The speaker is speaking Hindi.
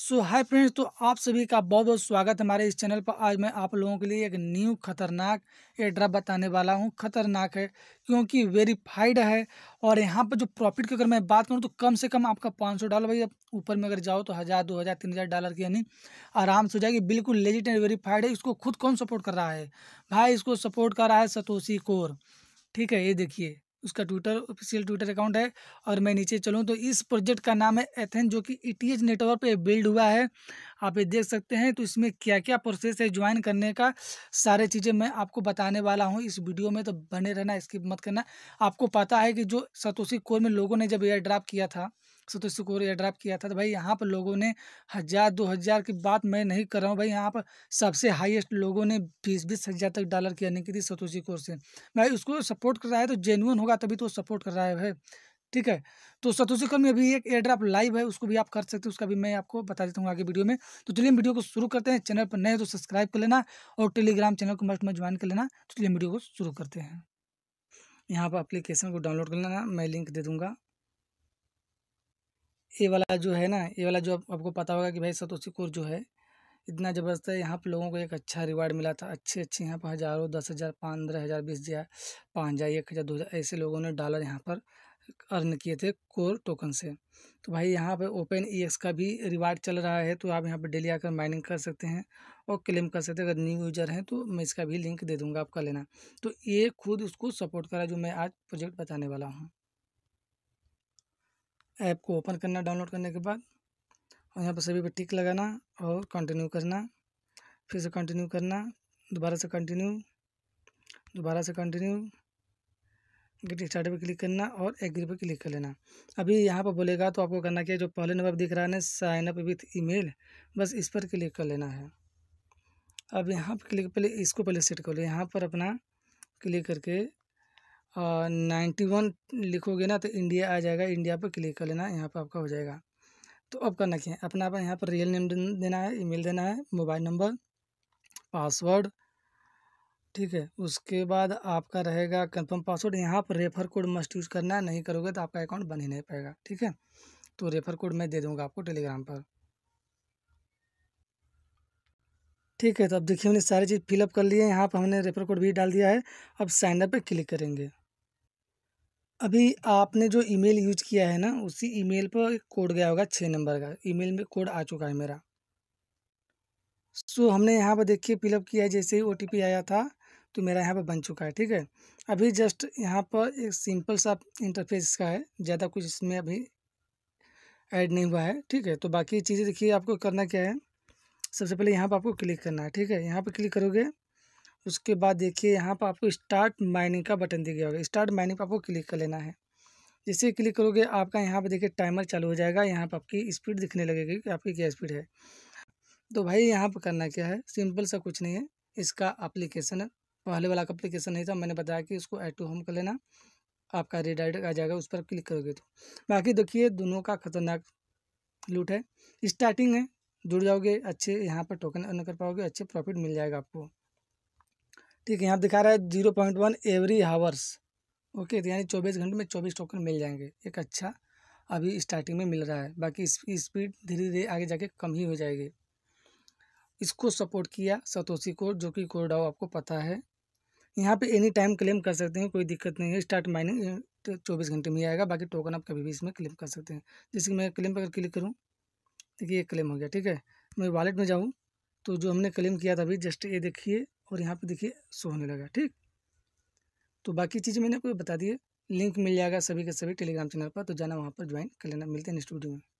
सो हाय फ्रेंड्स तो आप सभी का बहुत बहुत स्वागत है हमारे इस चैनल पर आज मैं आप लोगों के लिए एक न्यू खतरनाक एयर ड्रॉप बताने वाला हूं खतरनाक है क्योंकि वेरीफाइड है और यहां पर जो प्रॉफिट की अगर मैं बात करूं तो कम से कम आपका पाँच सौ डॉलर भाई ऊपर में अगर जाओ तो हज़ार दो हज़ार तीन हज़ार डॉलर की यानी आराम से हो जाएगी बिल्कुल लेजिट एंड वेरीफाइड है इसको खुद कौन सपोर्ट कर रहा है भाई इसको सपोर्ट कर रहा है सतोशी कोर ठीक है ये देखिए उसका ट्विटर ऑफिशियल ट्विटर अकाउंट है और मैं नीचे चलूँ तो इस प्रोजेक्ट का नाम है एथेन जो कि ई e नेटवर्क पे बिल्ड हुआ है आप ये देख सकते हैं तो इसमें क्या क्या प्रोसेस है ज्वाइन करने का सारे चीज़ें मैं आपको बताने वाला हूँ इस वीडियो में तो बने रहना इसकी मत करना आपको पता है कि जो सतोशी कोर में लोगों ने जब एयर ड्राप किया था तीस को एयर किया था तो भाई यहाँ पर लोगों ने हज़ार दो हज़ार की बात मैं नहीं कर रहा हूँ भाई यहाँ पर सबसे हाईएस्ट लोगों ने बीस बीस हज़ार तक डॉलर की अर्निंग की थी सतोशी कोर से भाई उसको सपोर्ट कर रहा है तो जेनुअन होगा तभी तो सपोर्ट कर रहा है भाई ठीक है तो सतोशी कोर में अभी एक एयर लाइव है उसको भी आप कर सकते हो उसका भी मैं आपको बता देता हूँ आगे वीडियो में तो चलिए वीडियो को शुरू करते हैं चैनल पर नए तो सब्सक्राइब कर लेना और टेलीग्राम चैनल को मस्ट में ज्वाइन कर लेना तो चलिए वीडियो को शुरू करते हैं यहाँ पर एप्लीकेशन को डाउनलोड कर लेना मैं लिंक दे दूँगा ये वाला जो है ना ये वाला जो आप, आपको पता होगा कि भाई सतोशी कोर जो है इतना ज़बरदस्त है यहाँ पर लोगों को एक अच्छा रिवार्ड मिला था अच्छे अच्छे यहाँ पर हज़ारों दस हज़ार पंद्रह हज़ार बीस हज़ार पाँच हज़ार एक हज़ार दो हज़ार ऐसे लोगों ने डॉलर यहाँ पर अर्न किए थे कोर टोकन से तो भाई यहाँ पर ओपन ई एक्स का भी रिवार्ड चल रहा है तो आप यहाँ पर डेली आकर माइनिंग कर सकते हैं और क्लेम कर सकते हैं अगर न्यू यूजर हैं तो मैं इसका भी लिंक दे दूँगा आपका लेना तो ये खुद उसको सपोर्ट करा जो मैं आज प्रोजेक्ट बताने वाला हूँ ऐप को ओपन करना डाउनलोड करने के बाद और यहाँ पर सभी पर टिक लगाना और कंटिन्यू करना फिर से कंटिन्यू करना दोबारा से कंटिन्यू दोबारा से कंटिन्यू गेट स्टार्ट पर क्लिक करना और एग्री पर क्लिक कर लेना अभी यहाँ पर बोलेगा तो आपको करना क्या जो पहले नंबर दिख रहा है ना साइन अप विथ ईमेल बस इस पर क्लिक कर लेना है अब यहाँ पर क्लिक पहले इसको पहले सेट कर लो यहाँ पर अपना क्लिक करके नाइन्टी वन लिखोगे ना तो इंडिया आ जाएगा इंडिया पर क्लिक कर लेना यहाँ पर आपका हो जाएगा तो अब करना क्या है अपना आप यहाँ पर रियल नेम देना है ईमेल देना है मोबाइल नंबर पासवर्ड ठीक है उसके बाद आपका रहेगा कंफर्म पासवर्ड यहाँ पर रेफर कोड मस्ट यूज़ करना है नहीं करोगे तो आपका अकाउंट बन ही नहीं पाएगा ठीक है तो रेफर कोड मैं दे दूँगा आपको टेलीग्राम पर ठीक है तो अब देखिए हमने सारी चीज़ फिलअप कर ली है यहाँ पर हमने रेफर कोड भी डाल दिया है अब साइन अप क्लिक करेंगे अभी आपने जो ईमेल यूज किया है ना उसी ईमेल पर कोड गया होगा छः नंबर का ईमेल में कोड आ चुका है मेरा सो हमने यहाँ पर देखिए फिलअप किया है जैसे ही ओ आया था तो मेरा यहाँ पर बन चुका है ठीक है अभी जस्ट यहाँ पर एक सिंपल सा इंटरफेस का है ज़्यादा कुछ इसमें अभी ऐड नहीं हुआ है ठीक है तो बाकी चीज़ें देखिए आपको करना क्या है सबसे पहले यहाँ पर आपको क्लिक करना है ठीक है यहाँ पर क्लिक करोगे उसके बाद देखिए यहाँ पर आपको स्टार्ट माइनिंग का बटन दिया होगा स्टार्ट माइनिंग पर आपको क्लिक कर लेना है जैसे क्लिक करोगे आपका यहाँ पर देखिए टाइमर चालू हो जाएगा यहाँ पर आपकी स्पीड दिखने लगेगी कि आपकी क्या स्पीड है तो भाई यहाँ पर करना क्या है सिंपल सा कुछ नहीं है इसका अप्लीकेशन पहले वाला का अप्लीकेशन नहीं था मैंने बताया कि उसको एड टू होम कर लेना आपका रेडाइट आ जाएगा उस पर क्लिक करोगे तो बाकी देखिए दोनों का खतरनाक लूट है स्टार्टिंग है जुड़ जाओगे अच्छे यहाँ पर टोकन अर्न कर पाओगे अच्छे प्रॉफिट मिल जाएगा आपको ठीक है यहाँ दिखा रहा है zero point one every hours okay तो यानी चौबीस घंटे में चौबीस टोकन मिल जाएंगे एक अच्छा अभी स्टार्टिंग में मिल रहा है बाकी इसकी स्पीड धीरे धीरे आगे जाके कम ही हो जाएगी इसको सपोर्ट किया सतोशी कोड जो कि कोडाओ आपको पता है यहाँ पे एनी टाइम क्लेम कर सकते हैं कोई दिक्कत नहीं है स्टार्ट माइनिंग तो चौबीस घंटे में ही आएगा बाकी टोकन आप कभी भी इसमें क्लेम कर सकते हैं जैसे कि मैं क्लेम पर क्लिक करूँ देखिए ये क्लेम हो गया ठीक है मैं वॉलेट में जाऊँ तो जो हमने क्लेम किया था अभी जस्ट ये देखिए और यहाँ पे देखिए शो होने लगा ठीक तो बाकी चीज़ें मैंने आपको बता दी लिंक मिल जाएगा सभी के सभी टेलीग्राम चैनल पर तो जाना वहाँ पर ज्वाइन कर लेना मिलते हैं नेक्स्ट वीडियो में